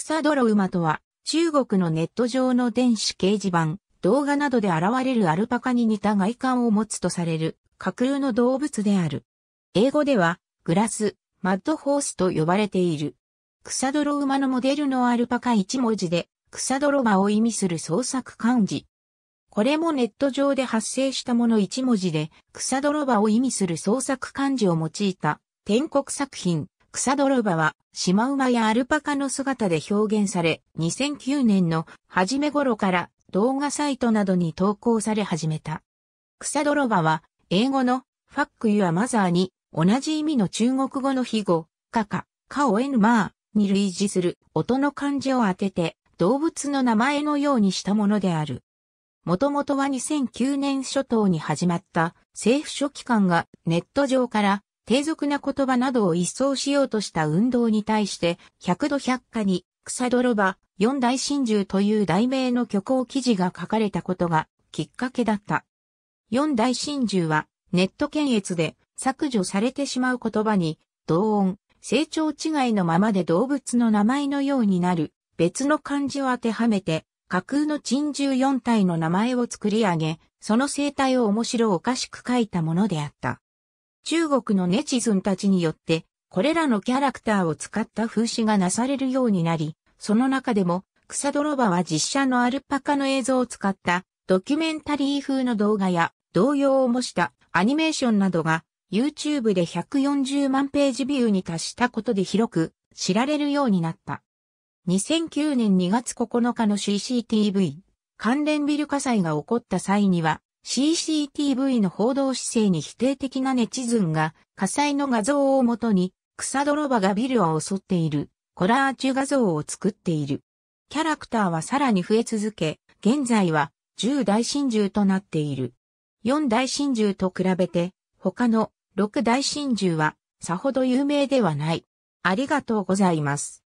草泥馬とは、中国のネット上の電子掲示板、動画などで現れるアルパカに似た外観を持つとされる架空の動物である。英語では、グラス、マッドホースと呼ばれている。草泥馬のモデルのアルパカ1文字で、草泥馬を意味する創作漢字。これもネット上で発生したもの1文字で、草泥馬を意味する創作漢字を用いた、天国作品、草泥場はシマウマやアルパカの姿で表現され、2009年の初め頃から動画サイトなどに投稿され始めた。草泥場は英語のファックユアマザーに同じ意味の中国語の非語、カカ、カオエヌマーに類似する音の漢字を当てて動物の名前のようにしたものである。もともとは2009年初頭に始まった政府書記官がネット上から低俗な言葉などを一掃しようとした運動に対して、百度百科に、草泥場、四大真珠という題名の虚構記事が書かれたことがきっかけだった。四大真珠は、ネット検閲で削除されてしまう言葉に、同音、成長違いのままで動物の名前のようになる、別の漢字を当てはめて、架空の珍獣4体の名前を作り上げ、その生態を面白おかしく書いたものであった。中国のネチズンたちによって、これらのキャラクターを使った風刺がなされるようになり、その中でも、草泥場は実写のアルパカの映像を使ったドキュメンタリー風の動画や動揺を模したアニメーションなどが YouTube で140万ページビューに達したことで広く知られるようになった。2009年2月9日の CCTV 関連ビル火災が起こった際には CCTV の報道姿勢に否定的なネチズンが火災の画像をもとに草泥場がビルを襲っているコラージュ画像を作っている。キャラクターはさらに増え続け、現在は10大神獣となっている。4大神獣と比べて他の6大神獣はさほど有名ではない。ありがとうございます。